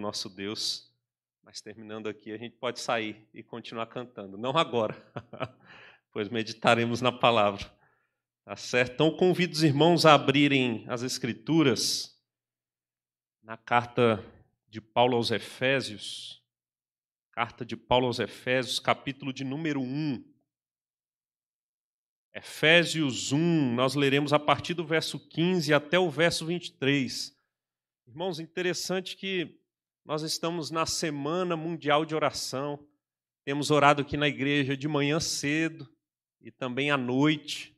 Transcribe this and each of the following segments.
nosso Deus. Mas terminando aqui, a gente pode sair e continuar cantando. Não agora, pois meditaremos na palavra. Tá certo? Então, convido os irmãos a abrirem as Escrituras na carta de Paulo aos Efésios. Carta de Paulo aos Efésios, capítulo de número 1. Efésios 1, nós leremos a partir do verso 15 até o verso 23. Irmãos, interessante que nós estamos na Semana Mundial de Oração. Temos orado aqui na igreja de manhã cedo e também à noite.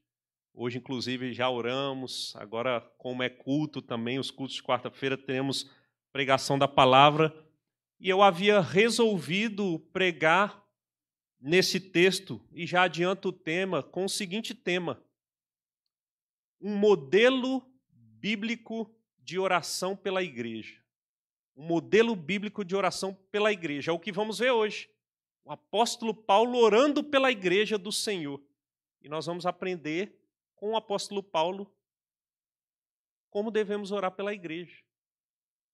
Hoje, inclusive, já oramos. Agora, como é culto também, os cultos de quarta-feira, temos pregação da palavra. E eu havia resolvido pregar nesse texto, e já adianto o tema, com o seguinte tema: um modelo bíblico de oração pela igreja o modelo bíblico de oração pela igreja. É o que vamos ver hoje. O apóstolo Paulo orando pela igreja do Senhor. E nós vamos aprender com o apóstolo Paulo como devemos orar pela igreja.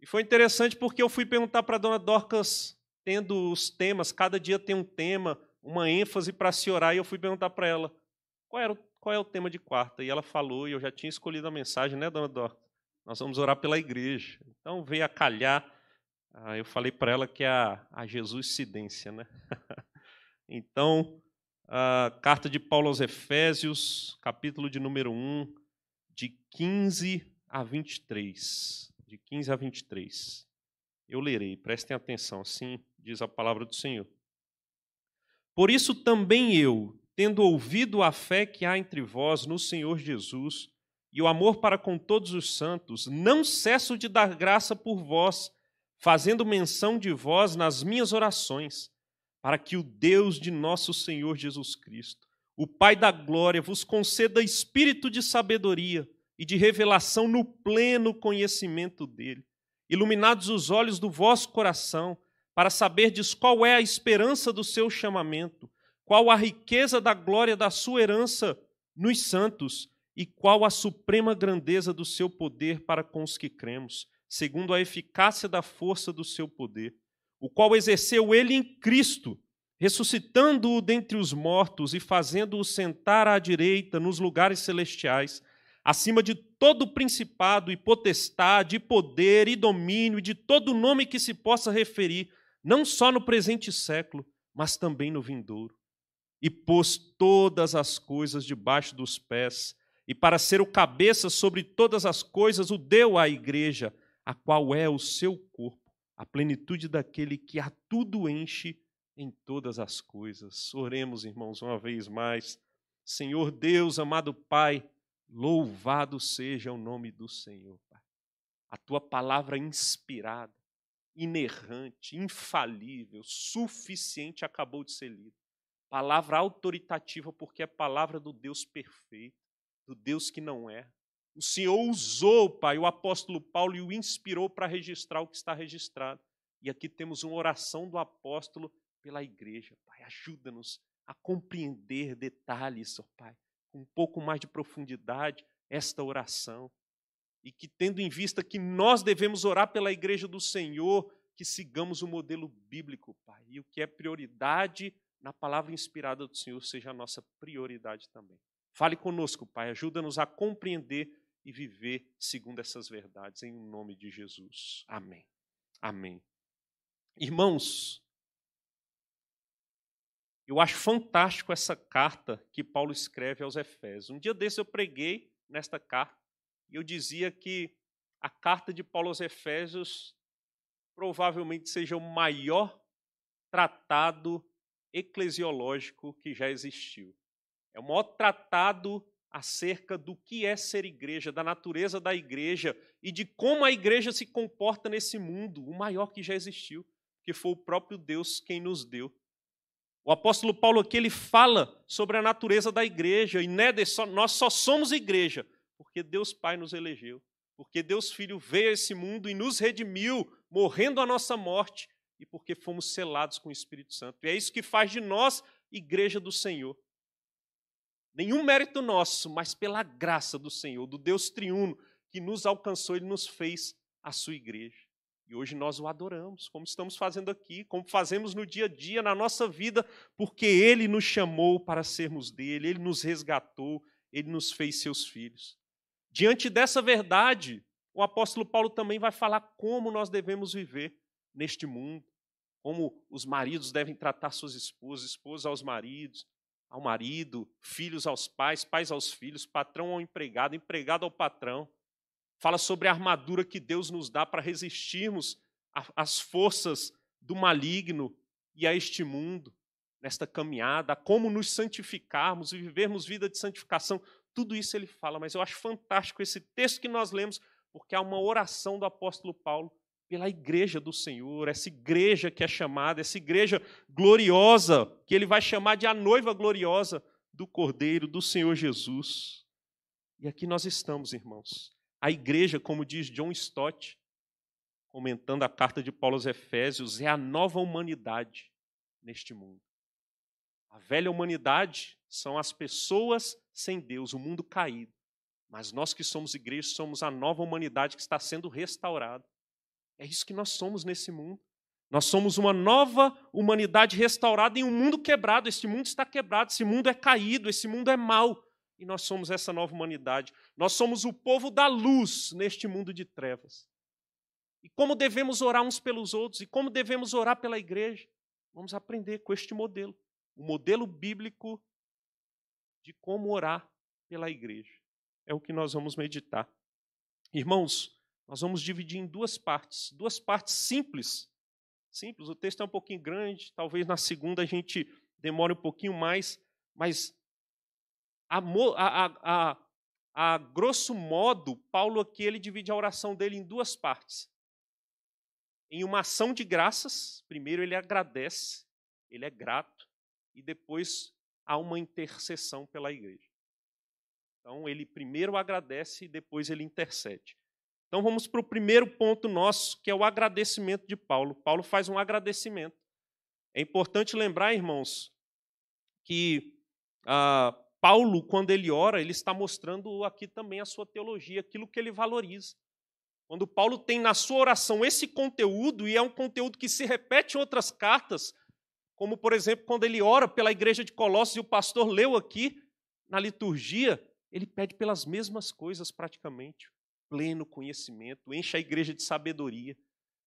E foi interessante porque eu fui perguntar para a dona Dorcas, tendo os temas, cada dia tem um tema, uma ênfase para se orar, e eu fui perguntar para ela qual, era, qual é o tema de quarta. E ela falou, e eu já tinha escolhido a mensagem, né, dona Dorcas? nós vamos orar pela igreja. Então veio a calhar, ah, eu falei para ela que é a, a Jesuscidência, né? então, a carta de Paulo aos Efésios, capítulo de número 1, de 15 a 23. De 15 a 23. Eu lerei, prestem atenção, assim diz a palavra do Senhor. Por isso também eu, tendo ouvido a fé que há entre vós no Senhor Jesus, e o amor para com todos os santos, não cesso de dar graça por vós, fazendo menção de vós nas minhas orações, para que o Deus de nosso Senhor Jesus Cristo, o Pai da glória, vos conceda espírito de sabedoria e de revelação no pleno conhecimento dele, iluminados os olhos do vosso coração, para saberdes qual é a esperança do seu chamamento, qual a riqueza da glória da sua herança nos santos e qual a suprema grandeza do seu poder para com os que cremos, segundo a eficácia da força do seu poder, o qual exerceu ele em Cristo, ressuscitando-o dentre os mortos e fazendo-o sentar à direita nos lugares celestiais, acima de todo principado e potestade, e poder e domínio, e de todo nome que se possa referir, não só no presente século, mas também no vindouro. E pôs todas as coisas debaixo dos pés e para ser o cabeça sobre todas as coisas, o deu à igreja, a qual é o seu corpo, a plenitude daquele que a tudo enche em todas as coisas. Oremos, irmãos, uma vez mais. Senhor Deus, amado Pai, louvado seja o nome do Senhor, Pai. A tua palavra inspirada, inerrante, infalível, suficiente acabou de ser lida. Palavra autoritativa, porque é palavra do Deus perfeito do Deus que não é. O Senhor usou, Pai, o apóstolo Paulo e o inspirou para registrar o que está registrado. E aqui temos uma oração do apóstolo pela igreja. Pai, ajuda-nos a compreender detalhes, ó Pai, com um pouco mais de profundidade esta oração. E que, tendo em vista que nós devemos orar pela igreja do Senhor, que sigamos o modelo bíblico, Pai. E o que é prioridade na palavra inspirada do Senhor seja a nossa prioridade também. Fale conosco, Pai, ajuda-nos a compreender e viver segundo essas verdades, em nome de Jesus. Amém. Amém. Irmãos, eu acho fantástico essa carta que Paulo escreve aos Efésios. Um dia desse eu preguei nesta carta e eu dizia que a carta de Paulo aos Efésios provavelmente seja o maior tratado eclesiológico que já existiu. É o maior tratado acerca do que é ser igreja, da natureza da igreja e de como a igreja se comporta nesse mundo, o maior que já existiu, que foi o próprio Deus quem nos deu. O apóstolo Paulo aqui ele fala sobre a natureza da igreja, e nede, né, só, nós só somos igreja porque Deus Pai nos elegeu, porque Deus Filho veio a esse mundo e nos redimiu, morrendo a nossa morte, e porque fomos selados com o Espírito Santo. E é isso que faz de nós igreja do Senhor. Nenhum mérito nosso, mas pela graça do Senhor, do Deus triuno que nos alcançou, ele nos fez a sua igreja. E hoje nós o adoramos, como estamos fazendo aqui, como fazemos no dia a dia, na nossa vida, porque ele nos chamou para sermos dele, ele nos resgatou, ele nos fez seus filhos. Diante dessa verdade, o apóstolo Paulo também vai falar como nós devemos viver neste mundo, como os maridos devem tratar suas esposas, esposas aos maridos, ao marido, filhos aos pais, pais aos filhos, patrão ao empregado, empregado ao patrão. Fala sobre a armadura que Deus nos dá para resistirmos às forças do maligno e a este mundo, nesta caminhada, como nos santificarmos e vivermos vida de santificação. Tudo isso ele fala, mas eu acho fantástico esse texto que nós lemos, porque há uma oração do apóstolo Paulo pela igreja do Senhor, essa igreja que é chamada, essa igreja gloriosa, que ele vai chamar de a noiva gloriosa do Cordeiro, do Senhor Jesus. E aqui nós estamos, irmãos. A igreja, como diz John Stott, comentando a carta de Paulo aos Efésios, é a nova humanidade neste mundo. A velha humanidade são as pessoas sem Deus, o mundo caído. Mas nós que somos igreja somos a nova humanidade que está sendo restaurada é isso que nós somos nesse mundo. Nós somos uma nova humanidade restaurada em um mundo quebrado. Esse mundo está quebrado, esse mundo é caído, esse mundo é mau. E nós somos essa nova humanidade. Nós somos o povo da luz neste mundo de trevas. E como devemos orar uns pelos outros e como devemos orar pela igreja? Vamos aprender com este modelo, o modelo bíblico de como orar pela igreja. É o que nós vamos meditar. Irmãos, nós vamos dividir em duas partes, duas partes simples. Simples, o texto é um pouquinho grande, talvez na segunda a gente demore um pouquinho mais, mas a, a, a, a grosso modo, Paulo aqui ele divide a oração dele em duas partes. Em uma ação de graças, primeiro ele agradece, ele é grato, e depois há uma intercessão pela igreja. Então ele primeiro agradece e depois ele intercede. Então vamos para o primeiro ponto nosso, que é o agradecimento de Paulo. Paulo faz um agradecimento. É importante lembrar, irmãos, que ah, Paulo, quando ele ora, ele está mostrando aqui também a sua teologia, aquilo que ele valoriza. Quando Paulo tem na sua oração esse conteúdo, e é um conteúdo que se repete em outras cartas, como, por exemplo, quando ele ora pela igreja de Colossos, e o pastor leu aqui na liturgia, ele pede pelas mesmas coisas praticamente pleno conhecimento, enche a igreja de sabedoria.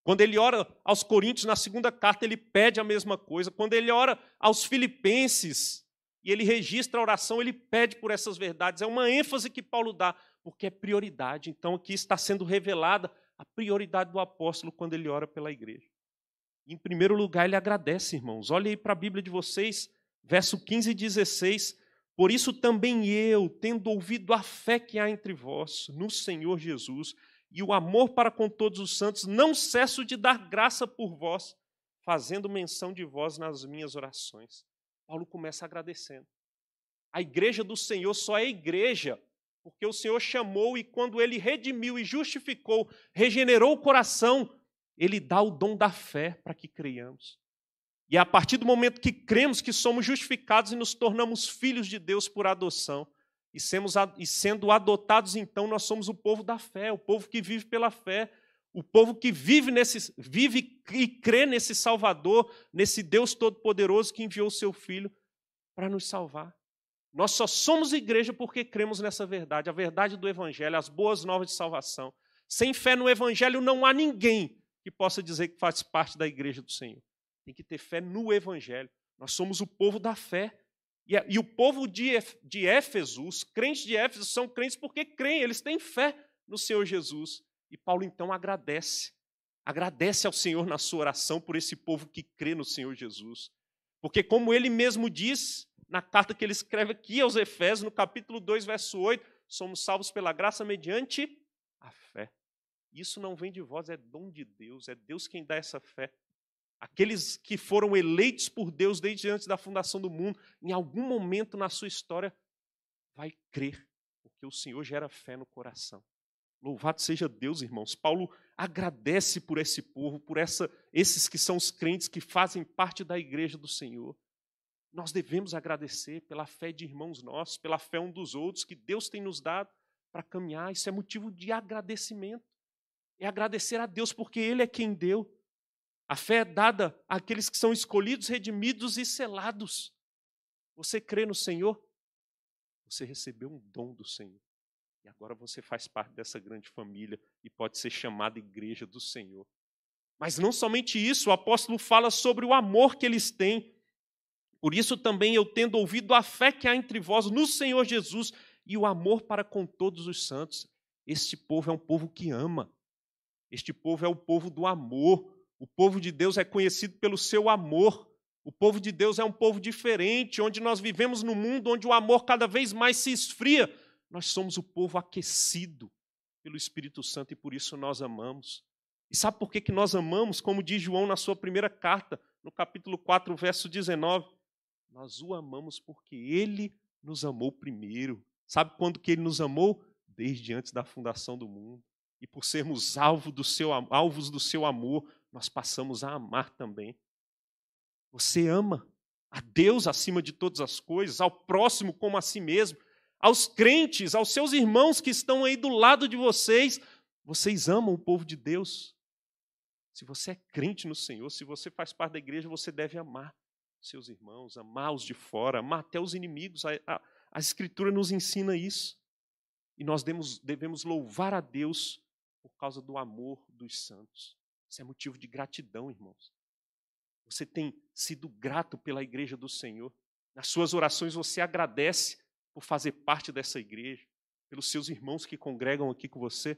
Quando ele ora aos Coríntios, na segunda carta, ele pede a mesma coisa. Quando ele ora aos Filipenses e ele registra a oração, ele pede por essas verdades. É uma ênfase que Paulo dá, porque é prioridade. Então aqui está sendo revelada a prioridade do apóstolo quando ele ora pela igreja. Em primeiro lugar, ele agradece, irmãos. Olhe aí para a Bíblia de vocês, verso 15 e 16. Por isso também eu, tendo ouvido a fé que há entre vós no Senhor Jesus e o amor para com todos os santos, não cesso de dar graça por vós, fazendo menção de vós nas minhas orações. Paulo começa agradecendo. A igreja do Senhor só é igreja porque o Senhor chamou e quando ele redimiu e justificou, regenerou o coração, ele dá o dom da fé para que creiamos. E é a partir do momento que cremos que somos justificados e nos tornamos filhos de Deus por adoção, e, semos, e sendo adotados, então, nós somos o povo da fé, o povo que vive pela fé, o povo que vive, nesse, vive e crê nesse Salvador, nesse Deus Todo-Poderoso que enviou o seu Filho para nos salvar. Nós só somos igreja porque cremos nessa verdade, a verdade do Evangelho, as boas novas de salvação. Sem fé no Evangelho não há ninguém que possa dizer que faz parte da igreja do Senhor tem que ter fé no Evangelho. Nós somos o povo da fé. E, e o povo de, de Éfeso, os crentes de Éfeso são crentes porque creem, eles têm fé no Senhor Jesus. E Paulo então agradece. Agradece ao Senhor na sua oração por esse povo que crê no Senhor Jesus. Porque, como ele mesmo diz na carta que ele escreve aqui aos Efésios, no capítulo 2, verso 8, somos salvos pela graça mediante a fé. Isso não vem de vós, é dom de Deus, é Deus quem dá essa fé Aqueles que foram eleitos por Deus desde antes da fundação do mundo, em algum momento na sua história, vai crer, porque o Senhor gera fé no coração. Louvado seja Deus, irmãos. Paulo agradece por esse povo, por essa, esses que são os crentes que fazem parte da igreja do Senhor. Nós devemos agradecer pela fé de irmãos nossos, pela fé um dos outros que Deus tem nos dado para caminhar. Isso é motivo de agradecimento. É agradecer a Deus porque Ele é quem deu. A fé é dada àqueles que são escolhidos, redimidos e selados. Você crê no Senhor? Você recebeu um dom do Senhor. E agora você faz parte dessa grande família e pode ser chamada Igreja do Senhor. Mas não somente isso, o apóstolo fala sobre o amor que eles têm. Por isso também eu tendo ouvido a fé que há entre vós no Senhor Jesus e o amor para com todos os santos. Este povo é um povo que ama. Este povo é o povo do amor. O povo de Deus é conhecido pelo seu amor. O povo de Deus é um povo diferente, onde nós vivemos num mundo onde o amor cada vez mais se esfria. Nós somos o povo aquecido pelo Espírito Santo e por isso nós amamos. E sabe por que, que nós amamos? Como diz João na sua primeira carta, no capítulo 4, verso 19. Nós o amamos porque ele nos amou primeiro. Sabe quando que ele nos amou? Desde antes da fundação do mundo. E por sermos alvo do seu, alvos do seu amor, nós passamos a amar também. Você ama a Deus acima de todas as coisas, ao próximo como a si mesmo, aos crentes, aos seus irmãos que estão aí do lado de vocês. Vocês amam o povo de Deus. Se você é crente no Senhor, se você faz parte da igreja, você deve amar seus irmãos, amar os de fora, amar até os inimigos. A, a, a Escritura nos ensina isso. E nós devemos, devemos louvar a Deus por causa do amor dos santos. Isso é motivo de gratidão, irmãos. Você tem sido grato pela igreja do Senhor. Nas suas orações você agradece por fazer parte dessa igreja, pelos seus irmãos que congregam aqui com você.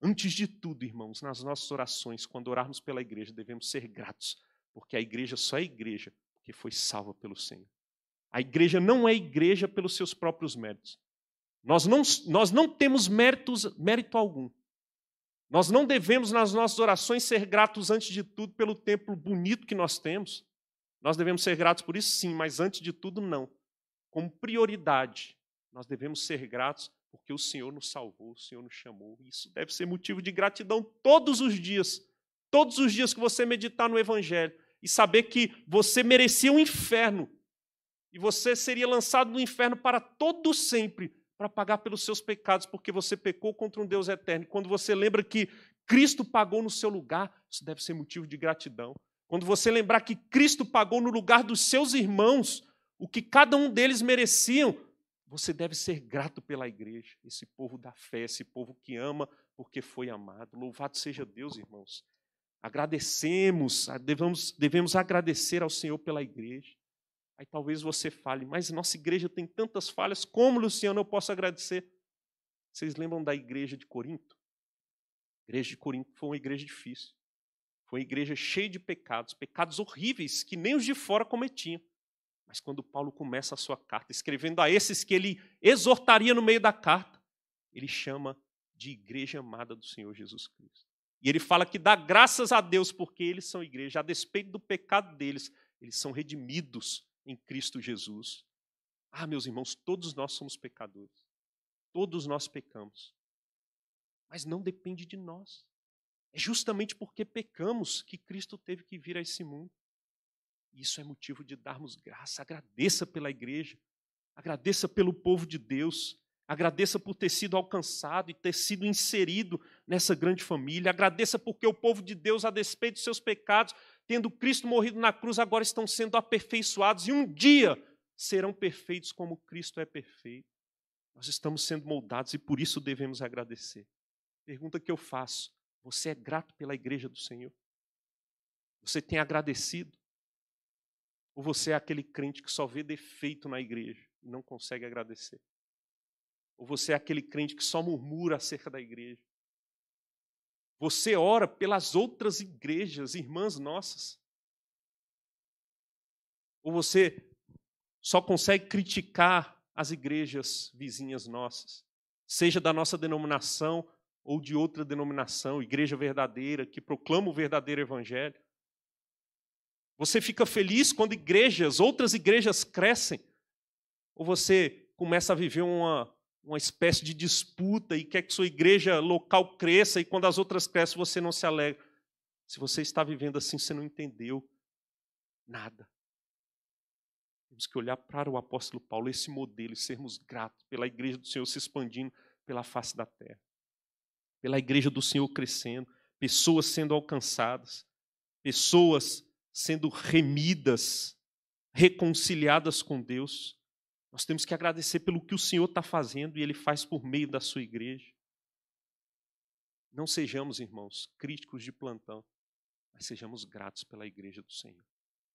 Antes de tudo, irmãos, nas nossas orações, quando orarmos pela igreja, devemos ser gratos, porque a igreja só é igreja porque foi salva pelo Senhor. A igreja não é igreja pelos seus próprios méritos. Nós não, nós não temos méritos, mérito algum. Nós não devemos, nas nossas orações, ser gratos antes de tudo pelo templo bonito que nós temos. Nós devemos ser gratos por isso, sim, mas antes de tudo, não. Como prioridade, nós devemos ser gratos porque o Senhor nos salvou, o Senhor nos chamou. Isso deve ser motivo de gratidão todos os dias. Todos os dias que você meditar no Evangelho e saber que você merecia o um inferno e você seria lançado no inferno para todo sempre, para pagar pelos seus pecados, porque você pecou contra um Deus eterno. Quando você lembra que Cristo pagou no seu lugar, isso deve ser motivo de gratidão. Quando você lembrar que Cristo pagou no lugar dos seus irmãos o que cada um deles mereciam, você deve ser grato pela igreja, esse povo da fé, esse povo que ama porque foi amado. Louvado seja Deus, irmãos. Agradecemos, devemos, devemos agradecer ao Senhor pela igreja. Aí talvez você fale, mas nossa igreja tem tantas falhas, como, Luciano, eu posso agradecer? Vocês lembram da igreja de Corinto? A igreja de Corinto foi uma igreja difícil. Foi uma igreja cheia de pecados, pecados horríveis que nem os de fora cometiam. Mas quando Paulo começa a sua carta, escrevendo a esses que ele exortaria no meio da carta, ele chama de igreja amada do Senhor Jesus Cristo. E ele fala que dá graças a Deus porque eles são igreja, a despeito do pecado deles, eles são redimidos em Cristo Jesus. Ah, meus irmãos, todos nós somos pecadores. Todos nós pecamos. Mas não depende de nós. É justamente porque pecamos que Cristo teve que vir a esse mundo. Isso é motivo de darmos graça. Agradeça pela igreja, agradeça pelo povo de Deus, agradeça por ter sido alcançado e ter sido inserido nessa grande família, agradeça porque o povo de Deus, a despeito de seus pecados, tendo Cristo morrido na cruz, agora estão sendo aperfeiçoados e um dia serão perfeitos como Cristo é perfeito. Nós estamos sendo moldados e por isso devemos agradecer. Pergunta que eu faço: você é grato pela igreja do Senhor? Você tem agradecido? Ou você é aquele crente que só vê defeito na igreja e não consegue agradecer? Ou você é aquele crente que só murmura acerca da igreja você ora pelas outras igrejas, irmãs nossas? Ou você só consegue criticar as igrejas vizinhas nossas, seja da nossa denominação ou de outra denominação, igreja verdadeira, que proclama o verdadeiro evangelho? Você fica feliz quando igrejas, outras igrejas crescem? Ou você começa a viver uma uma espécie de disputa e quer que sua igreja local cresça e quando as outras crescem você não se alegra. Se você está vivendo assim, você não entendeu nada. Temos que olhar para o apóstolo Paulo, esse modelo, e sermos gratos pela igreja do Senhor se expandindo pela face da terra, pela igreja do Senhor crescendo, pessoas sendo alcançadas, pessoas sendo remidas, reconciliadas com Deus. Nós temos que agradecer pelo que o Senhor está fazendo e Ele faz por meio da sua igreja. Não sejamos, irmãos, críticos de plantão, mas sejamos gratos pela igreja do Senhor.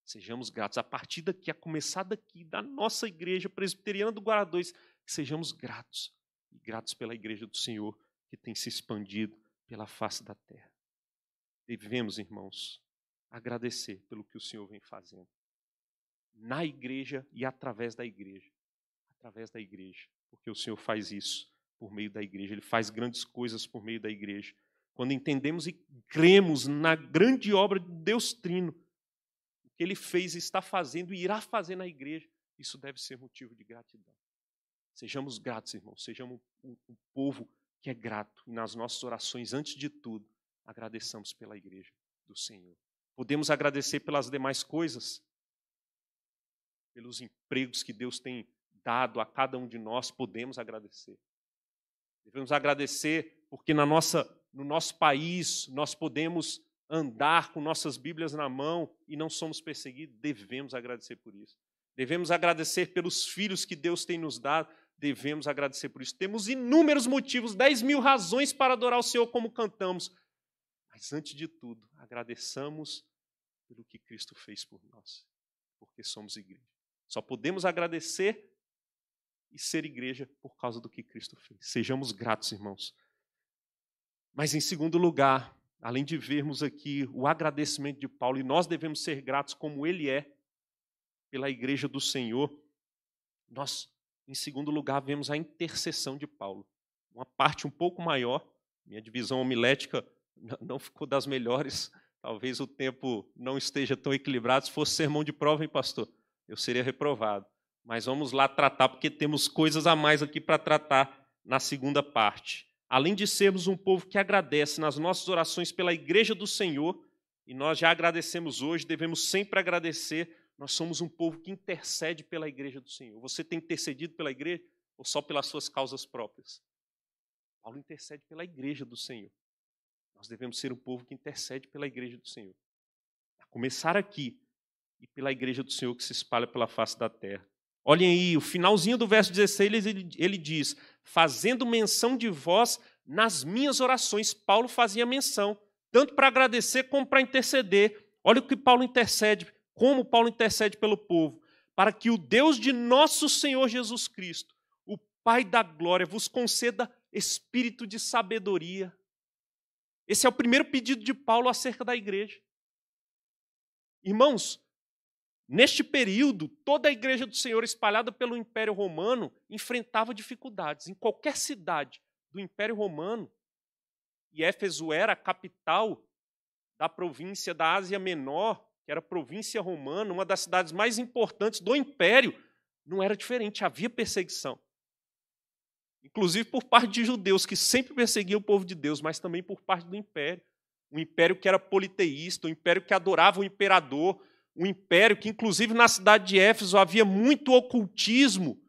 Sejamos gratos a partir daqui, a começar daqui, da nossa igreja presbiteriana do Guará 2, sejamos gratos e gratos pela igreja do Senhor que tem se expandido pela face da terra. Devemos, irmãos, agradecer pelo que o Senhor vem fazendo na igreja e através da igreja através da igreja, porque o Senhor faz isso por meio da igreja, ele faz grandes coisas por meio da igreja. Quando entendemos e cremos na grande obra de Deus Trino, o que ele fez, está fazendo e irá fazer na igreja, isso deve ser motivo de gratidão. Sejamos gratos, irmãos, sejamos um, povo que é grato. E nas nossas orações, antes de tudo, agradeçamos pela igreja do Senhor. Podemos agradecer pelas demais coisas, pelos empregos que Deus tem dado a cada um de nós, podemos agradecer. Devemos agradecer porque na nossa, no nosso país nós podemos andar com nossas Bíblias na mão e não somos perseguidos. Devemos agradecer por isso. Devemos agradecer pelos filhos que Deus tem nos dado. Devemos agradecer por isso. Temos inúmeros motivos, 10 mil razões para adorar o Senhor como cantamos. Mas antes de tudo, agradeçamos pelo que Cristo fez por nós, porque somos igreja. Só podemos agradecer e ser igreja por causa do que Cristo fez. Sejamos gratos, irmãos. Mas, em segundo lugar, além de vermos aqui o agradecimento de Paulo, e nós devemos ser gratos como ele é pela igreja do Senhor, nós, em segundo lugar, vemos a intercessão de Paulo. Uma parte um pouco maior, minha divisão homilética não ficou das melhores, talvez o tempo não esteja tão equilibrado. Se fosse sermão de prova, hein, pastor? Eu seria reprovado mas vamos lá tratar, porque temos coisas a mais aqui para tratar na segunda parte. Além de sermos um povo que agradece nas nossas orações pela igreja do Senhor, e nós já agradecemos hoje, devemos sempre agradecer, nós somos um povo que intercede pela igreja do Senhor. Você tem intercedido pela igreja ou só pelas suas causas próprias? Paulo intercede pela igreja do Senhor. Nós devemos ser um povo que intercede pela igreja do Senhor. A começar aqui e pela igreja do Senhor que se espalha pela face da terra. Olhem aí, o finalzinho do verso 16, ele, ele diz: fazendo menção de vós nas minhas orações. Paulo fazia menção, tanto para agradecer como para interceder. Olha o que Paulo intercede, como Paulo intercede pelo povo, para que o Deus de nosso Senhor Jesus Cristo, o Pai da glória, vos conceda espírito de sabedoria. Esse é o primeiro pedido de Paulo acerca da igreja. Irmãos, Neste período, toda a igreja do Senhor espalhada pelo Império Romano enfrentava dificuldades em qualquer cidade do Império Romano. E Éfeso era a capital da província da Ásia Menor, que era província romana, uma das cidades mais importantes do Império. Não era diferente, havia perseguição. Inclusive por parte de judeus, que sempre perseguiam o povo de Deus, mas também por parte do Império. Um império que era politeísta, um império que adorava o imperador, um império que, inclusive, na cidade de Éfeso havia muito ocultismo.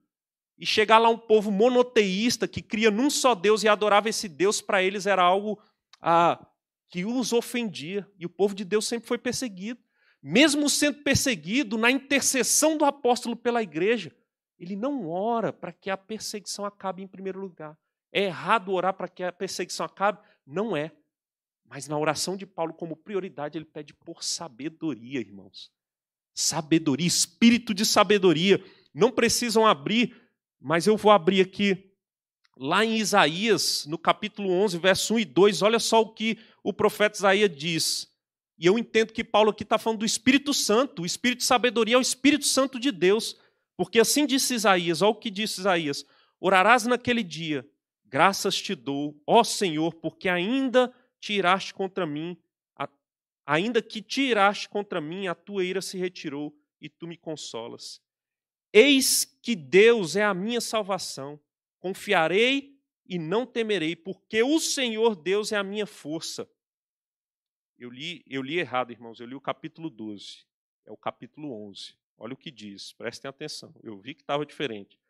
E chegar lá um povo monoteísta que cria num só Deus e adorava esse Deus, para eles era algo ah, que os ofendia. E o povo de Deus sempre foi perseguido. Mesmo sendo perseguido, na intercessão do apóstolo pela igreja, ele não ora para que a perseguição acabe em primeiro lugar. É errado orar para que a perseguição acabe? Não é. Mas na oração de Paulo, como prioridade, ele pede por sabedoria, irmãos sabedoria, espírito de sabedoria. Não precisam abrir, mas eu vou abrir aqui. Lá em Isaías, no capítulo 11, verso 1 e 2, olha só o que o profeta Isaías diz. E eu entendo que Paulo aqui está falando do Espírito Santo. O Espírito de sabedoria é o Espírito Santo de Deus. Porque assim disse Isaías, olha o que disse Isaías: Orarás naquele dia, graças te dou, ó Senhor, porque ainda tiraste contra mim Ainda que te iraste contra mim, a tua ira se retirou e tu me consolas. Eis que Deus é a minha salvação. Confiarei e não temerei, porque o Senhor Deus é a minha força. Eu li, eu li errado, irmãos. Eu li o capítulo 12. É o capítulo 11. Olha o que diz, prestem atenção. Eu vi que estava diferente.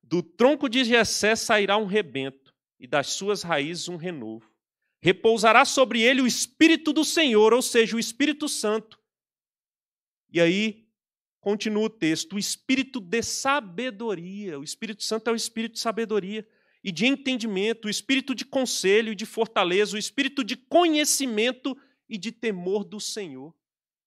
Do tronco de Jessé sairá um rebento, e das suas raízes um renovo repousará sobre ele o Espírito do Senhor, ou seja, o Espírito Santo. E aí continua o texto: o Espírito de sabedoria. O Espírito Santo é o Espírito de sabedoria e de entendimento, o Espírito de conselho e de fortaleza, o Espírito de conhecimento e de temor do Senhor.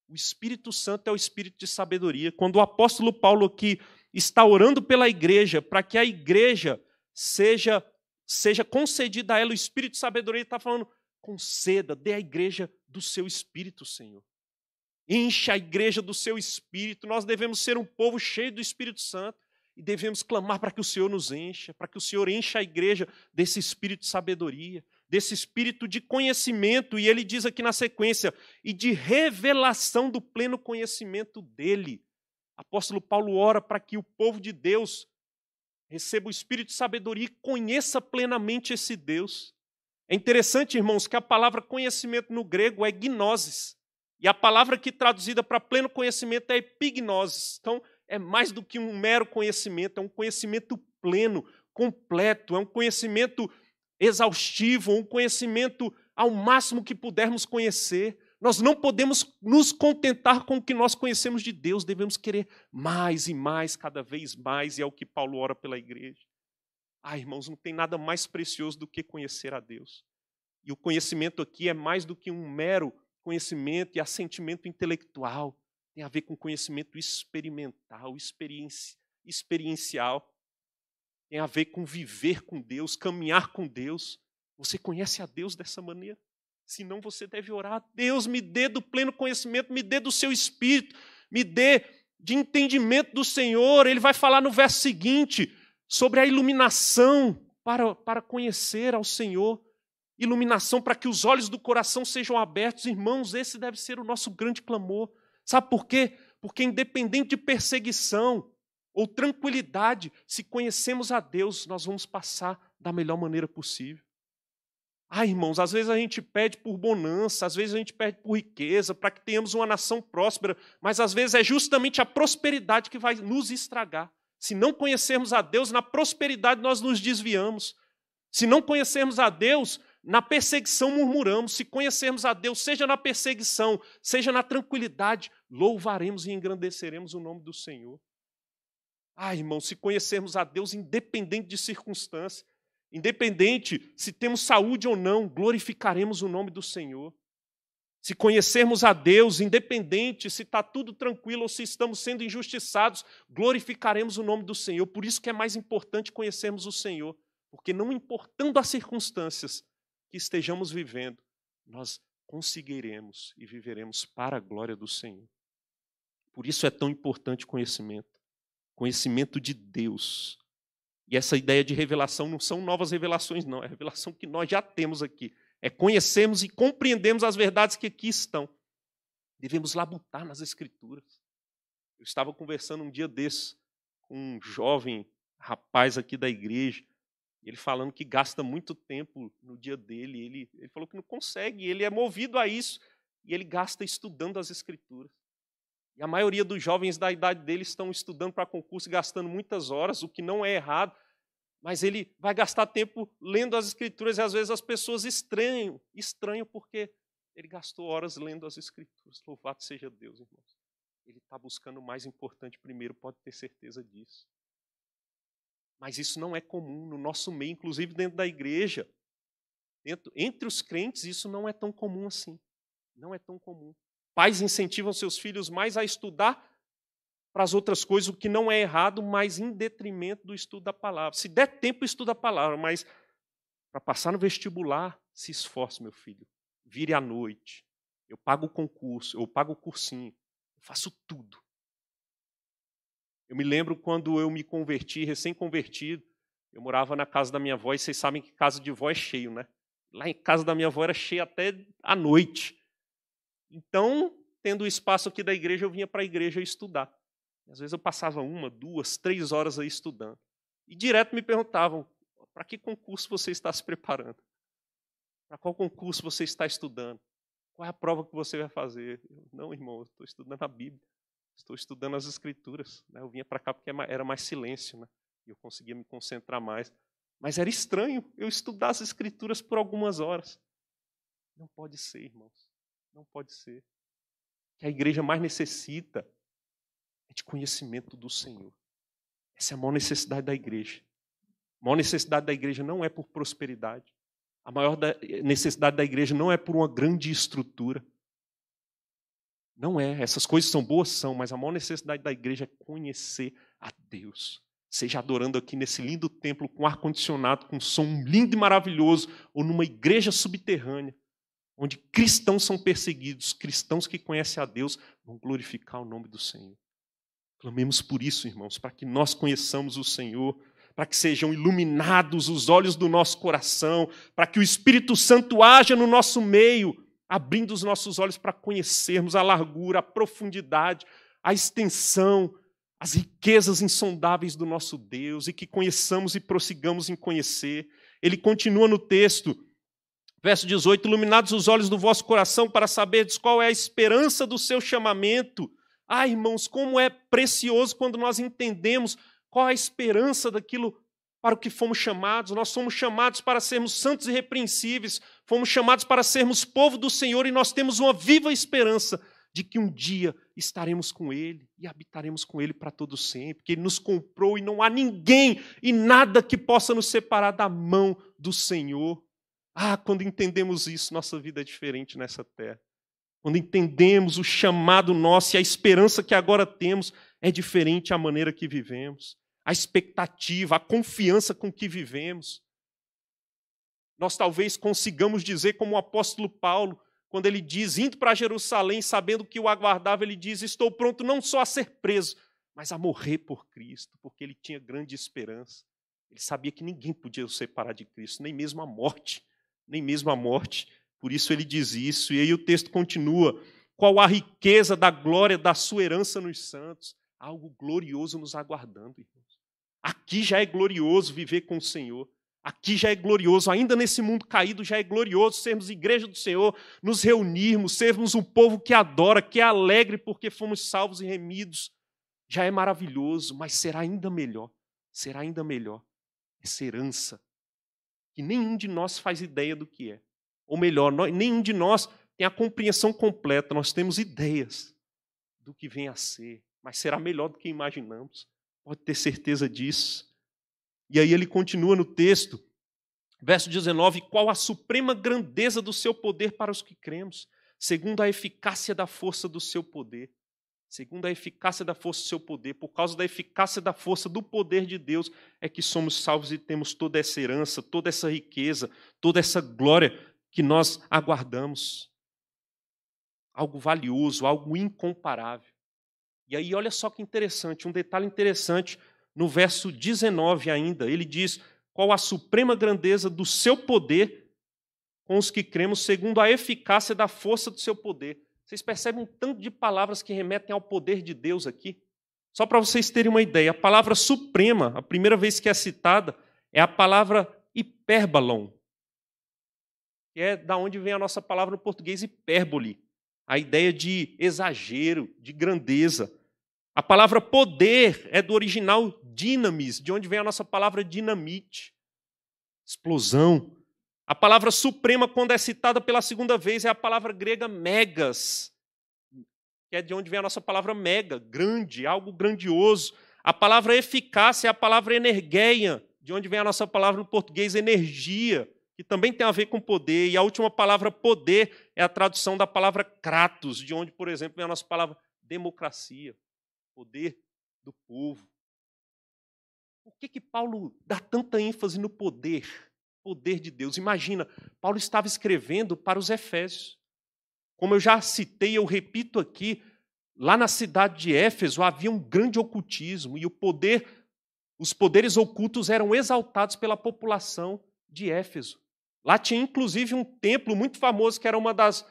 O Espírito Santo é o Espírito de sabedoria. Quando o apóstolo Paulo aqui está orando pela igreja, para que a igreja seja seja concedida a ela o espírito de sabedoria. Ele está falando, conceda, dê à igreja do seu espírito, Senhor. Encha a igreja do seu espírito. Nós devemos ser um povo cheio do Espírito Santo e devemos clamar para que o Senhor nos encha, para que o Senhor encha a igreja desse espírito de sabedoria, desse espírito de conhecimento. E ele diz aqui na sequência, e de revelação do pleno conhecimento dele. Apóstolo Paulo ora para que o povo de Deus receba o espírito de sabedoria e conheça plenamente esse Deus. É interessante, irmãos, que a palavra conhecimento no grego é gnosis. E a palavra que traduzida para pleno conhecimento é epignosis. Então, é mais do que um mero conhecimento, é um conhecimento pleno, completo, é um conhecimento exaustivo, um conhecimento ao máximo que pudermos conhecer. Nós não podemos nos contentar com o que nós conhecemos de Deus, devemos querer mais e mais, cada vez mais, e é o que Paulo ora pela igreja. Ah, irmãos, não tem nada mais precioso do que conhecer a Deus. E o conhecimento aqui é mais do que um mero conhecimento e assentimento intelectual. Tem a ver com conhecimento experimental, experienci experiencial. Tem a ver com viver com Deus, caminhar com Deus. Você conhece a Deus dessa maneira? Senão você deve orar, Deus, me dê do pleno conhecimento, me dê do seu espírito, me dê de entendimento do Senhor. Ele vai falar no verso seguinte sobre a iluminação para, para conhecer ao Senhor, iluminação para que os olhos do coração sejam abertos. Irmãos, esse deve ser o nosso grande clamor. Sabe por quê? Porque, independente de perseguição ou tranquilidade, se conhecemos a Deus, nós vamos passar da melhor maneira possível. Ah, irmãos, às vezes a gente pede por bonança, às vezes a gente pede por riqueza, para que tenhamos uma nação próspera, mas às vezes é justamente a prosperidade que vai nos estragar. Se não conhecermos a Deus, na prosperidade nós nos desviamos. Se não conhecermos a Deus, na perseguição murmuramos. Se conhecermos a Deus, seja na perseguição, seja na tranquilidade, louvaremos e engrandeceremos o nome do Senhor. Ah, irmão, se conhecermos a Deus, independente de circunstância, Independente se temos saúde ou não, glorificaremos o nome do Senhor. Se conhecermos a Deus, independente se está tudo tranquilo ou se estamos sendo injustiçados, glorificaremos o nome do Senhor. Por isso que é mais importante conhecermos o Senhor, porque não importando as circunstâncias que estejamos vivendo, nós conseguiremos e viveremos para a glória do Senhor. Por isso é tão importante o conhecimento. Conhecimento de Deus e essa ideia de revelação não são novas revelações, não. É a revelação que nós já temos aqui. É conhecermos e compreendemos as verdades que aqui estão. Devemos labutar nas Escrituras. Eu estava conversando um dia desses com um jovem rapaz aqui da igreja, ele falando que gasta muito tempo no dia dele. Ele, ele falou que não consegue, ele é movido a isso. E ele gasta estudando as Escrituras. E a maioria dos jovens da idade dele estão estudando para concurso, gastando muitas horas, o que não é errado, mas ele vai gastar tempo lendo as escrituras e às vezes as pessoas estranham, estranham porque ele gastou horas lendo as escrituras. Louvado seja Deus, irmãos. Ele está buscando o mais importante primeiro, pode ter certeza disso. Mas isso não é comum no nosso meio, inclusive dentro da igreja. Dentro, entre os crentes, isso não é tão comum assim. Não é tão comum. Pais incentivam seus filhos mais a estudar para as outras coisas, o que não é errado, mas em detrimento do estudo da palavra. Se der tempo, estuda a palavra, mas para passar no vestibular, se esforce, meu filho. Vire à noite. Eu pago o concurso, eu pago o cursinho, eu faço tudo. Eu me lembro quando eu me converti, recém-convertido, eu morava na casa da minha avó, e vocês sabem que casa de avó é cheio, né? Lá em casa da minha avó era cheio até à noite. Então, tendo o espaço aqui da igreja, eu vinha para a igreja estudar. Às vezes eu passava uma, duas, três horas aí estudando. E direto me perguntavam: para que concurso você está se preparando? Para qual concurso você está estudando? Qual é a prova que você vai fazer? Eu, não, irmão, eu estou estudando a Bíblia, estou estudando as Escrituras. Né? Eu vinha para cá porque é era mais silêncio, né? e eu conseguia me concentrar mais. Mas era estranho eu estudar as Escrituras por algumas horas. Não pode ser, irmãos. Não pode ser. O que a igreja mais necessita é de conhecimento do Senhor. Essa é a maior necessidade da igreja. A maior necessidade da igreja não é por prosperidade. A maior eh, necessidade da igreja não é por uma grande estrutura. Não é. Essas coisas são boas, são, mas a maior necessidade da igreja é conhecer a Deus. Seja adorando aqui nesse lindo templo com ar-condicionado, com som lindo e maravilhoso, ou numa igreja subterrânea onde cristãos são perseguidos, cristãos que conhecem a Deus vão glorificar o nome do Senhor. Clamemos por isso, irmãos, para que nós conheçamos o Senhor, para que sejam iluminados os olhos do nosso coração, para que o Espírito Santo haja no nosso meio, abrindo os nossos olhos para conhecermos a largura, a profundidade, a extensão, as riquezas insondáveis do nosso Deus e que conheçamos e prossigamos em conhecer. Ele continua no texto: Verso 18: Iluminados os olhos do vosso coração para saberdes qual é a esperança do seu chamamento. Ah, irmãos, como é precioso quando nós entendemos qual é a esperança daquilo para o que fomos chamados. Nós somos chamados para sermos santos e repreensíveis, fomos chamados para sermos povo do Senhor e nós temos uma viva esperança de que um dia estaremos com Ele e habitaremos com Ele para todo sempre, que Ele nos comprou e não há ninguém e nada que possa nos separar da mão do Senhor. Ah, quando entendemos isso, nossa vida é diferente nessa terra. Quando entendemos o chamado nosso e a esperança que agora temos, é diferente a maneira que vivemos, a expectativa, a confiança com que vivemos. Nós talvez consigamos dizer, como o apóstolo Paulo, quando ele diz, indo para Jerusalém, sabendo que o aguardava, ele diz: Estou pronto não só a ser preso, mas a morrer por Cristo, porque ele tinha grande esperança. Ele sabia que ninguém podia o separar de Cristo, nem mesmo a morte nem mesmo a morte. Por isso ele diz isso. E aí o texto continua: qual a riqueza da glória da sua herança nos santos? Algo glorioso nos aguardando, irmãos. Aqui já é glorioso viver com o Senhor. Aqui já é glorioso, ainda nesse mundo caído, já é glorioso sermos igreja do Senhor, nos reunirmos, sermos um povo que adora, que é alegre porque fomos salvos e remidos. Já é maravilhoso, mas será ainda melhor. Será ainda melhor essa herança que nenhum de nós faz ideia do que é. Ou melhor, nós, nenhum de nós tem a compreensão completa, nós temos ideias do que vem a ser, mas será melhor do que imaginamos, pode ter certeza disso. E aí ele continua no texto, verso 19: Qual a suprema grandeza do seu poder para os que cremos, segundo a eficácia da força do seu poder Segundo a eficácia da força do seu poder, por causa da eficácia da força do poder de Deus, é que somos salvos e temos toda essa herança, toda essa riqueza, toda essa glória que nós aguardamos. Algo valioso, algo incomparável. E aí, olha só que interessante, um detalhe interessante, no verso 19 ainda, ele diz: Qual a suprema grandeza do seu poder com os que cremos, segundo a eficácia da força do seu poder. Vocês percebem um tanto de palavras que remetem ao poder de Deus aqui? Só para vocês terem uma ideia, a palavra suprema, a primeira vez que é citada, é a palavra hipérbalon, que é da onde vem a nossa palavra no português hipérbole, a ideia de exagero, de grandeza. A palavra poder é do original dinamis, de onde vem a nossa palavra dinamite, explosão, a palavra suprema, quando é citada pela segunda vez, é a palavra grega megas, que é de onde vem a nossa palavra mega, grande, algo grandioso. A palavra eficácia é a palavra energeia, de onde vem a nossa palavra no português energia, que também tem a ver com poder. E a última palavra poder é a tradução da palavra kratos, de onde, por exemplo, vem a nossa palavra democracia, poder do povo. Por que, que Paulo dá tanta ênfase no poder? poder de Deus. Imagina, Paulo estava escrevendo para os Efésios. Como eu já citei, eu repito aqui, lá na cidade de Éfeso havia um grande ocultismo e o poder, os poderes ocultos eram exaltados pela população de Éfeso. Lá tinha inclusive um templo muito famoso que era uma das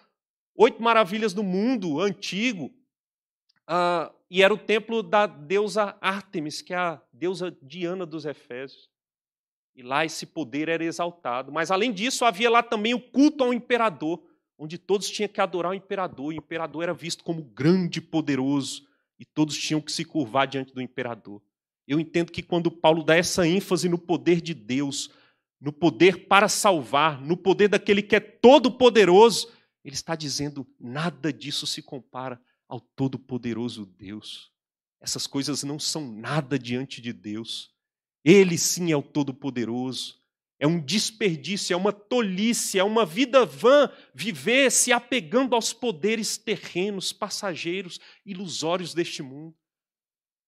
oito maravilhas do mundo antigo, uh, e era o templo da deusa Ártemis, que é a deusa Diana dos Efésios. E lá esse poder era exaltado. Mas além disso, havia lá também o culto ao imperador, onde todos tinham que adorar o imperador. E o imperador era visto como grande e poderoso, e todos tinham que se curvar diante do imperador. Eu entendo que quando Paulo dá essa ênfase no poder de Deus, no poder para salvar, no poder daquele que é todo-poderoso, ele está dizendo: nada disso se compara ao todo-poderoso Deus. Essas coisas não são nada diante de Deus. Ele sim é o Todo-Poderoso. É um desperdício, é uma tolice, é uma vida vã viver se apegando aos poderes terrenos, passageiros, ilusórios deste mundo.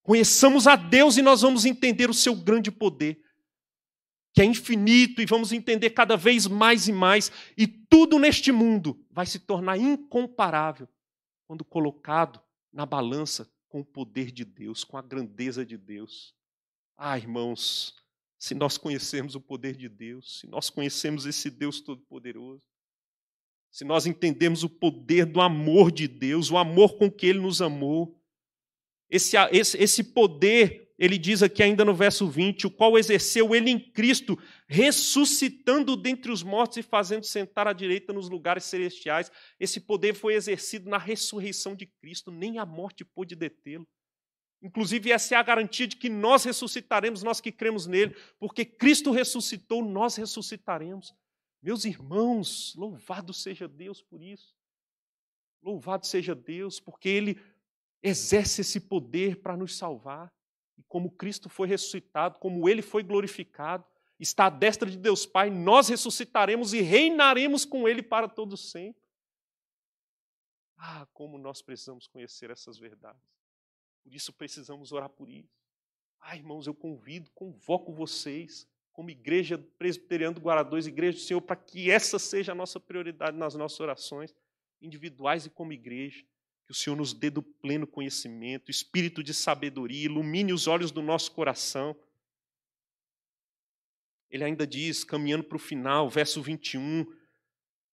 Conheçamos a Deus e nós vamos entender o seu grande poder, que é infinito, e vamos entender cada vez mais e mais, e tudo neste mundo vai se tornar incomparável quando colocado na balança com o poder de Deus, com a grandeza de Deus. Ah, irmãos, se nós conhecermos o poder de Deus, se nós conhecermos esse Deus Todo-Poderoso, se nós entendemos o poder do amor de Deus, o amor com que Ele nos amou, esse, esse, esse poder, ele diz aqui ainda no verso 20, o qual exerceu Ele em Cristo, ressuscitando dentre os mortos e fazendo sentar à direita nos lugares celestiais. Esse poder foi exercido na ressurreição de Cristo, nem a morte pôde detê-lo. Inclusive, essa é a garantia de que nós ressuscitaremos, nós que cremos nele, porque Cristo ressuscitou, nós ressuscitaremos. Meus irmãos, louvado seja Deus por isso. Louvado seja Deus, porque Ele exerce esse poder para nos salvar. E como Cristo foi ressuscitado, como Ele foi glorificado, está à destra de Deus Pai, nós ressuscitaremos e reinaremos com Ele para todo sempre. Ah, como nós precisamos conhecer essas verdades. Por isso precisamos orar por isso. Ah, irmãos, eu convido, convoco vocês, como Igreja Presbiteriana do Guará 2, Igreja do Senhor, para que essa seja a nossa prioridade nas nossas orações, individuais e como igreja. Que o Senhor nos dê do pleno conhecimento, espírito de sabedoria, ilumine os olhos do nosso coração. Ele ainda diz, caminhando para o final, verso 21,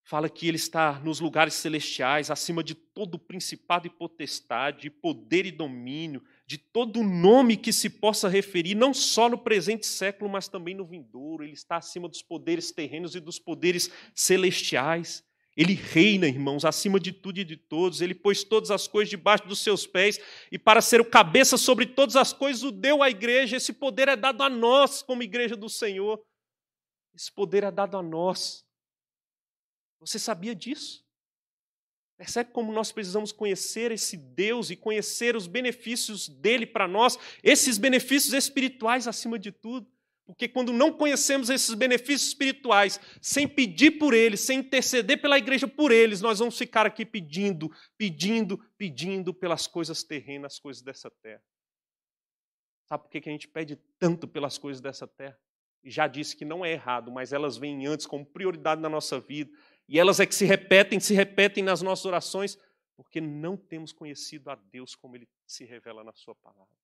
fala que ele está nos lugares celestiais, acima de todo principado e potestade, poder e domínio, de todo nome que se possa referir, não só no presente século, mas também no vindouro. Ele está acima dos poderes terrenos e dos poderes celestiais. Ele reina, irmãos, acima de tudo e de todos. Ele pôs todas as coisas debaixo dos seus pés e, para ser o cabeça sobre todas as coisas, o deu à igreja. Esse poder é dado a nós, como igreja do Senhor. Esse poder é dado a nós. Você sabia disso? Percebe como nós precisamos conhecer esse Deus e conhecer os benefícios dele para nós, esses benefícios espirituais acima de tudo. Porque quando não conhecemos esses benefícios espirituais, sem pedir por eles, sem interceder pela igreja por eles, nós vamos ficar aqui pedindo, pedindo, pedindo pelas coisas terrenas, as coisas dessa terra. Sabe por que a gente pede tanto pelas coisas dessa terra? Já disse que não é errado, mas elas vêm antes como prioridade na nossa vida, e elas é que se repetem, se repetem nas nossas orações, porque não temos conhecido a Deus como ele se revela na sua palavra.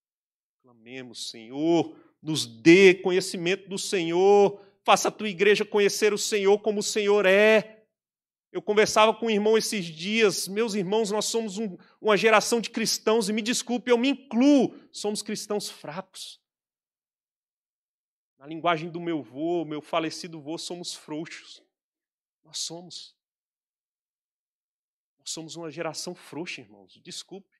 Clamemos, Senhor, nos dê conhecimento do Senhor, faça a tua igreja conhecer o Senhor como o Senhor é. Eu conversava com um irmão esses dias, meus irmãos, nós somos um, uma geração de cristãos, e me desculpe, eu me incluo, somos cristãos fracos. Na linguagem do meu vô, meu falecido vô, somos frouxos. Nós somos. Nós somos uma geração frouxa, irmãos. Desculpe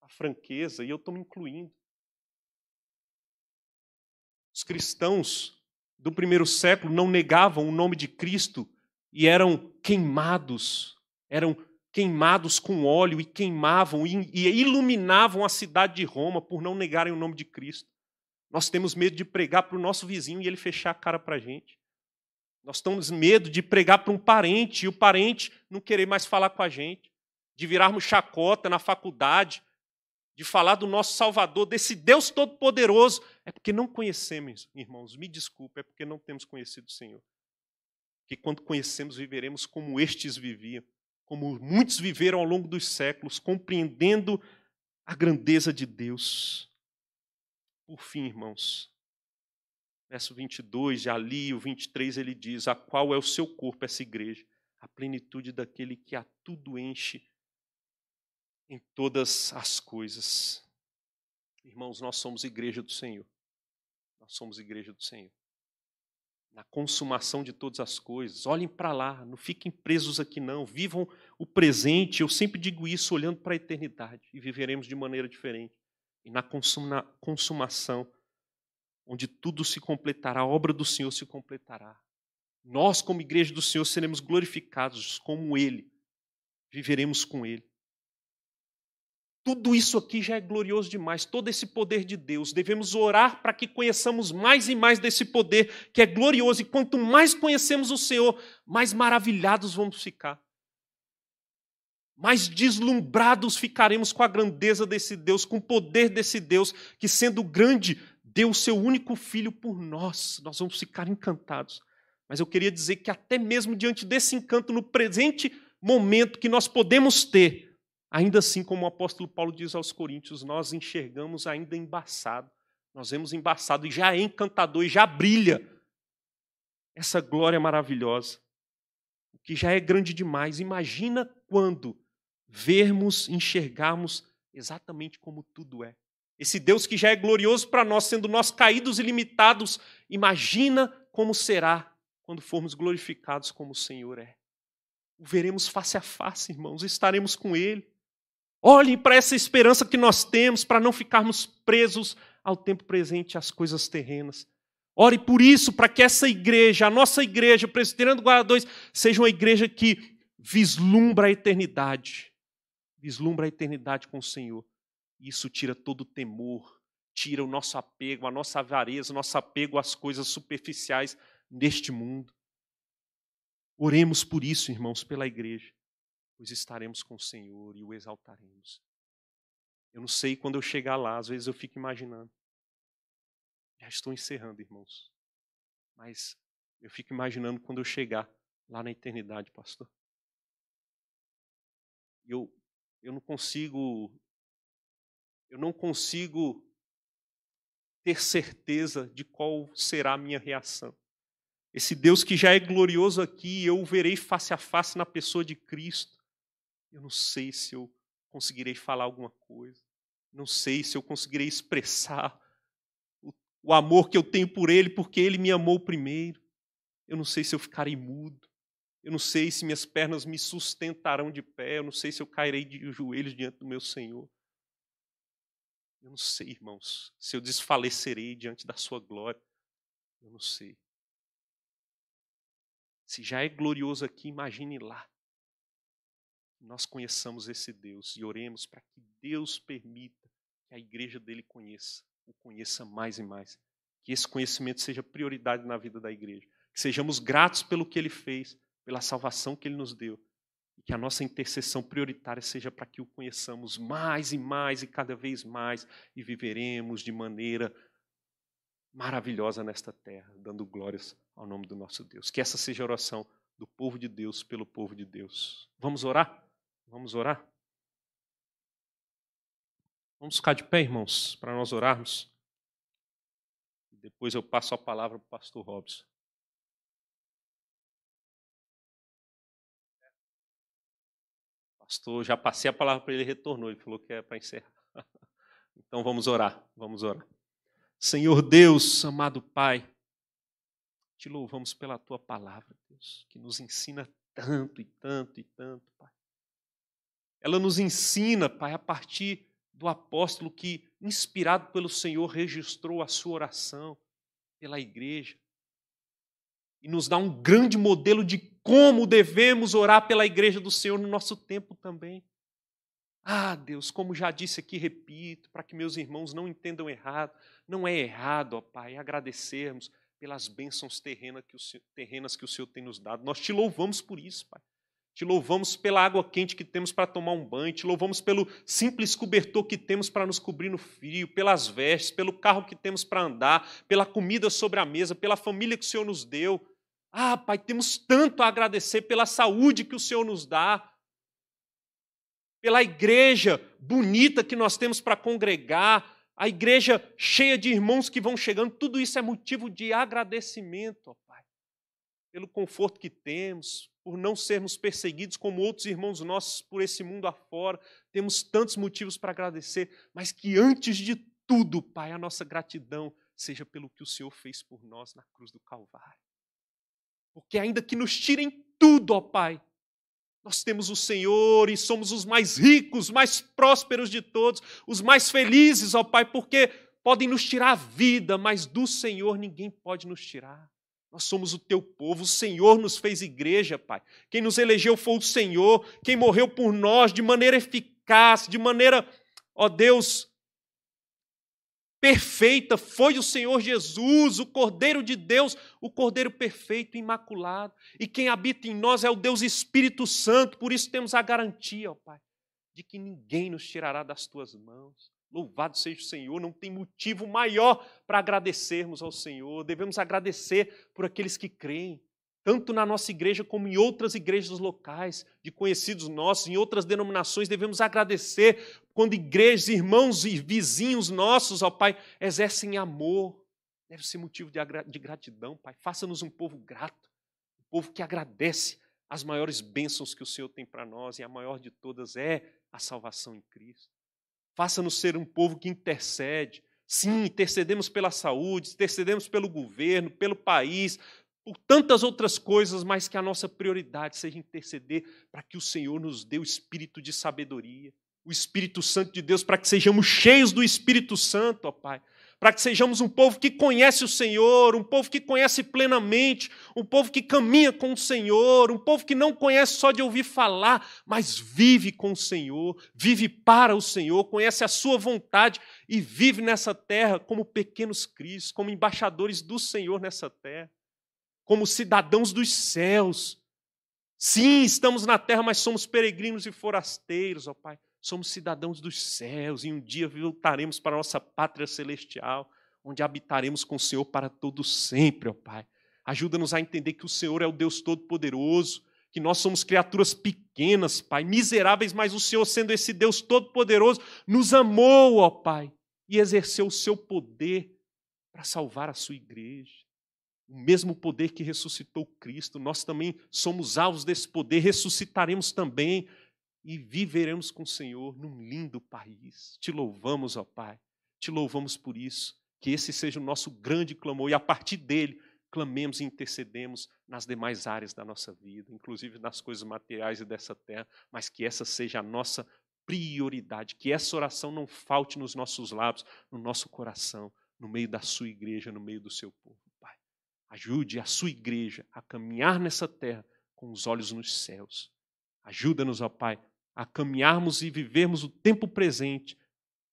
a franqueza, e eu estou me incluindo. Os cristãos do primeiro século não negavam o nome de Cristo e eram queimados, eram queimados com óleo e queimavam e iluminavam a cidade de Roma por não negarem o nome de Cristo. Nós temos medo de pregar para o nosso vizinho e ele fechar a cara para a gente. Nós temos medo de pregar para um parente e o parente não querer mais falar com a gente, de virarmos chacota na faculdade, de falar do nosso Salvador, desse Deus Todo-Poderoso. É porque não conhecemos, irmãos, me desculpe, é porque não temos conhecido o Senhor. Que quando conhecemos, viveremos como estes viviam, como muitos viveram ao longo dos séculos, compreendendo a grandeza de Deus. Por fim, irmãos, verso 22, ali, o 23, ele diz: A qual é o seu corpo, essa igreja? A plenitude daquele que a tudo enche em todas as coisas. Irmãos, nós somos igreja do Senhor. Nós somos igreja do Senhor. Na consumação de todas as coisas. Olhem para lá, não fiquem presos aqui, não. Vivam o presente. Eu sempre digo isso olhando para a eternidade e viveremos de maneira diferente. E na consuma, consumação onde tudo se completará, a obra do Senhor se completará. Nós, como igreja do Senhor, seremos glorificados como Ele, viveremos com Ele. Tudo isso aqui já é glorioso demais, todo esse poder de Deus. Devemos orar para que conheçamos mais e mais desse poder que é glorioso, e quanto mais conhecemos o Senhor, mais maravilhados vamos ficar. Mais deslumbrados ficaremos com a grandeza desse Deus, com o poder desse Deus, que sendo grande, deu o seu único filho por nós, nós vamos ficar encantados. Mas eu queria dizer que, até mesmo diante desse encanto, no presente momento que nós podemos ter, ainda assim, como o apóstolo Paulo diz aos Coríntios, nós enxergamos ainda embaçado. Nós vemos embaçado e já é encantador e já brilha essa glória maravilhosa, o que já é grande demais. Imagina quando vermos, enxergarmos exatamente como tudo é. Esse Deus que já é glorioso para nós, sendo nós caídos e limitados, imagina como será quando formos glorificados como o Senhor é. O veremos face a face, irmãos, estaremos com Ele. Olhem para essa esperança que nós temos, para não ficarmos presos ao tempo presente, às coisas terrenas. Ore por isso, para que essa igreja, a nossa igreja, Presbiteriana do Guarda seja uma igreja que vislumbra a eternidade. Vislumbra a eternidade com o Senhor. Isso tira todo o temor, tira o nosso apego, a nossa avareza, o nosso apego às coisas superficiais neste mundo. Oremos por isso, irmãos, pela igreja, pois estaremos com o Senhor e o exaltaremos. Eu não sei quando eu chegar lá, às vezes eu fico imaginando. Já estou encerrando, irmãos. Mas eu fico imaginando quando eu chegar lá na eternidade, pastor. Eu, eu não consigo eu não consigo ter certeza de qual será a minha reação. Esse Deus que já é glorioso aqui, eu o verei face a face na pessoa de Cristo. Eu não sei se eu conseguirei falar alguma coisa. Não sei se eu conseguirei expressar o, o amor que eu tenho por Ele, porque Ele me amou primeiro. Eu não sei se eu ficarei mudo. Eu não sei se minhas pernas me sustentarão de pé. Eu não sei se eu cairei de joelhos diante do meu Senhor. Eu não sei, irmãos, se eu desfalecerei diante da sua glória. Eu não sei. Se já é glorioso aqui, imagine lá. Nós conheçamos esse Deus e oremos para que Deus permita que a igreja dele conheça, o conheça mais e mais. Que esse conhecimento seja prioridade na vida da igreja. Que sejamos gratos pelo que ele fez, pela salvação que ele nos deu e que a nossa intercessão prioritária seja para que o conheçamos mais e mais e cada vez mais e viveremos de maneira maravilhosa nesta terra, dando glórias ao nome do nosso Deus. Que essa seja a oração do povo de Deus pelo povo de Deus. Vamos orar? Vamos orar? Vamos ficar de pé, irmãos, para nós orarmos. Depois eu passo a palavra para o pastor Robson. pastor, já passei a palavra para ele, retornou e falou que é para encerrar. Então vamos orar, vamos orar. Senhor Deus, amado Pai, te louvamos pela tua palavra, Deus, que nos ensina tanto e tanto e tanto, Pai. Ela nos ensina, Pai, a partir do apóstolo que, inspirado pelo Senhor, registrou a sua oração pela igreja e nos dá um grande modelo de como devemos orar pela igreja do Senhor no nosso tempo também. Ah, Deus, como já disse aqui, repito, para que meus irmãos não entendam errado, não é errado, ó Pai, agradecermos pelas bênçãos terrenas que, o Senhor, terrenas que o Senhor tem nos dado. Nós te louvamos por isso, Pai. Te louvamos pela água quente que temos para tomar um banho, te louvamos pelo simples cobertor que temos para nos cobrir no frio, pelas vestes, pelo carro que temos para andar, pela comida sobre a mesa, pela família que o Senhor nos deu. Ah, Pai, temos tanto a agradecer pela saúde que o Senhor nos dá, pela igreja bonita que nós temos para congregar, a igreja cheia de irmãos que vão chegando, tudo isso é motivo de agradecimento, ó Pai, pelo conforto que temos, por não sermos perseguidos como outros irmãos nossos por esse mundo afora. Temos tantos motivos para agradecer, mas que antes de tudo, Pai, a nossa gratidão seja pelo que o Senhor fez por nós na cruz do Calvário. Porque ainda que nos tirem tudo, ó Pai, nós temos o Senhor e somos os mais ricos, mais prósperos de todos, os mais felizes, ó Pai, porque podem nos tirar a vida, mas do Senhor ninguém pode nos tirar. Nós somos o teu povo, o Senhor nos fez igreja, Pai. Quem nos elegeu foi o Senhor, quem morreu por nós de maneira eficaz, de maneira, ó Deus, perfeita foi o Senhor Jesus, o Cordeiro de Deus, o Cordeiro perfeito, imaculado. E quem habita em nós é o Deus Espírito Santo, por isso temos a garantia, ó Pai, de que ninguém nos tirará das tuas mãos. Louvado seja o Senhor, não tem motivo maior para agradecermos ao Senhor. Devemos agradecer por aqueles que creem, tanto na nossa igreja como em outras igrejas locais, de conhecidos nossos, em outras denominações, devemos agradecer quando igrejas, irmãos e vizinhos nossos, ó Pai, exercem amor. Deve ser motivo de, gratidão, Pai. Faça-nos um povo grato, um povo que agradece as maiores bênçãos que o Senhor tem para nós, e a maior de todas é a salvação em Cristo. Faça-nos ser um povo que intercede. Sim, intercedemos pela saúde, intercedemos pelo governo, pelo país, por tantas outras coisas, mas que a nossa prioridade seja interceder para que o Senhor nos dê o espírito de sabedoria, o Espírito Santo de Deus, para que sejamos cheios do Espírito Santo, ó Pai. Para que sejamos um povo que conhece o Senhor, um povo que conhece plenamente, um povo que caminha com o Senhor, um povo que não conhece só de ouvir falar, mas vive com o Senhor, vive para o Senhor, conhece a Sua vontade e vive nessa terra como pequenos cristos, como embaixadores do Senhor nessa terra como cidadãos dos céus. Sim, estamos na terra, mas somos peregrinos e forasteiros, ó Pai. Somos cidadãos dos céus e um dia voltaremos para a nossa pátria celestial, onde habitaremos com o Senhor para todo sempre, ó Pai. Ajuda-nos a entender que o Senhor é o Deus Todo-Poderoso, que nós somos criaturas pequenas, Pai, miseráveis, mas o Senhor, sendo esse Deus Todo-Poderoso, nos amou, ó Pai, e exerceu o seu poder para salvar a sua igreja o mesmo poder que ressuscitou Cristo, nós também somos alvos desse poder, ressuscitaremos também e viveremos com o Senhor num lindo país. Te louvamos, ó Pai, te louvamos por isso. Que esse seja o nosso grande clamor e a partir dele clamemos e intercedemos nas demais áreas da nossa vida, inclusive nas coisas materiais e dessa terra, mas que essa seja a nossa prioridade, que essa oração não falte nos nossos lábios, no nosso coração, no meio da sua igreja, no meio do seu povo. Ajude a sua igreja a caminhar nessa terra com os olhos nos céus. Ajuda-nos, ó Pai, a caminharmos e vivermos o tempo presente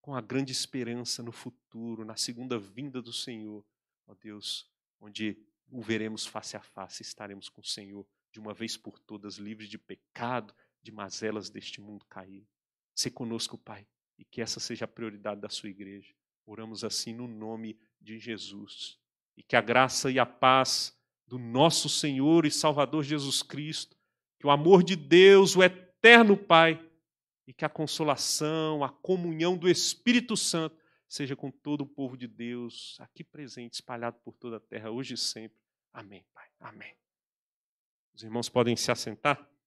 com a grande esperança no futuro, na segunda vinda do Senhor, ó Deus, onde o veremos face a face, estaremos com o Senhor de uma vez por todas, livres de pecado, de mazelas deste mundo cair. Se conosco, Pai, e que essa seja a prioridade da sua igreja. Oramos assim no nome de Jesus e que a graça e a paz do nosso Senhor e Salvador Jesus Cristo, que o amor de Deus, o eterno Pai, e que a consolação, a comunhão do Espírito Santo seja com todo o povo de Deus aqui presente, espalhado por toda a terra, hoje e sempre. Amém, Pai. Amém. Os irmãos podem se assentar?